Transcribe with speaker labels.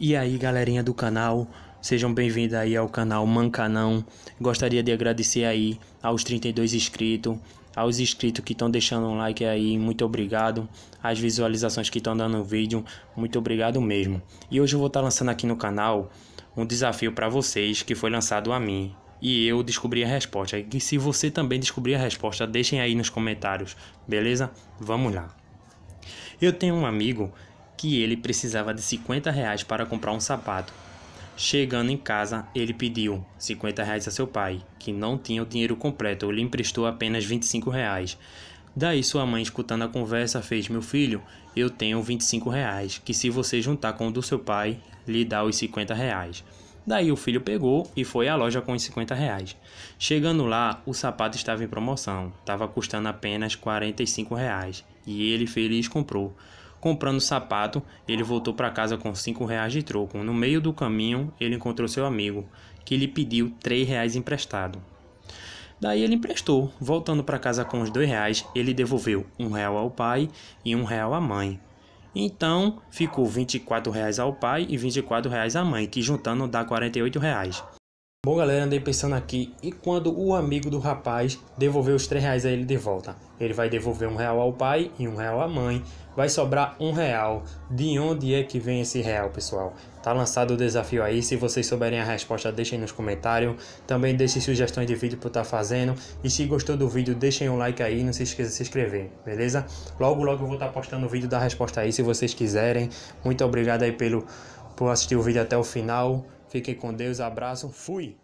Speaker 1: E aí, galerinha do canal, sejam bem-vindos aí ao canal Mancanão. Gostaria de agradecer aí aos 32 inscritos, aos inscritos que estão deixando um like aí, muito obrigado. As visualizações que estão dando o vídeo, muito obrigado mesmo. E hoje eu vou estar tá lançando aqui no canal um desafio para vocês que foi lançado a mim. E eu descobri a resposta. E se você também descobrir a resposta, deixem aí nos comentários, beleza? Vamos lá. Eu tenho um amigo que ele precisava de 50 reais para comprar um sapato. Chegando em casa, ele pediu 50 reais a seu pai, que não tinha o dinheiro completo, lhe emprestou apenas 25 reais. Daí sua mãe, escutando a conversa, fez: Meu filho, eu tenho 25 reais, que se você juntar com o do seu pai, lhe dá os 50 reais. Daí o filho pegou e foi à loja com os 50 reais. Chegando lá, o sapato estava em promoção, estava custando apenas 45 reais, e ele feliz comprou. Comprando sapato, ele voltou para casa com cinco reais de troco. No meio do caminho, ele encontrou seu amigo, que lhe pediu três reais emprestado. Daí ele emprestou. Voltando para casa com os dois reais, ele devolveu um real ao pai e um real à mãe. Então ficou 24 reais ao pai e 24 reais à mãe, que juntando dá 48 reais. Bom galera, andei pensando aqui, e quando o amigo do rapaz devolver os 3 reais a ele de volta? Ele vai devolver um real ao pai e um real à mãe, vai sobrar um real. De onde é que vem esse real, pessoal? Tá lançado o desafio aí, se vocês souberem a resposta deixem nos comentários, também deixem sugestões de vídeo para eu estar tá fazendo, e se gostou do vídeo deixem um like aí, não se esqueça de se inscrever, beleza? Logo logo eu vou estar tá postando o vídeo da resposta aí, se vocês quiserem. Muito obrigado aí pelo, por assistir o vídeo até o final. Fiquem com Deus, abraço, fui!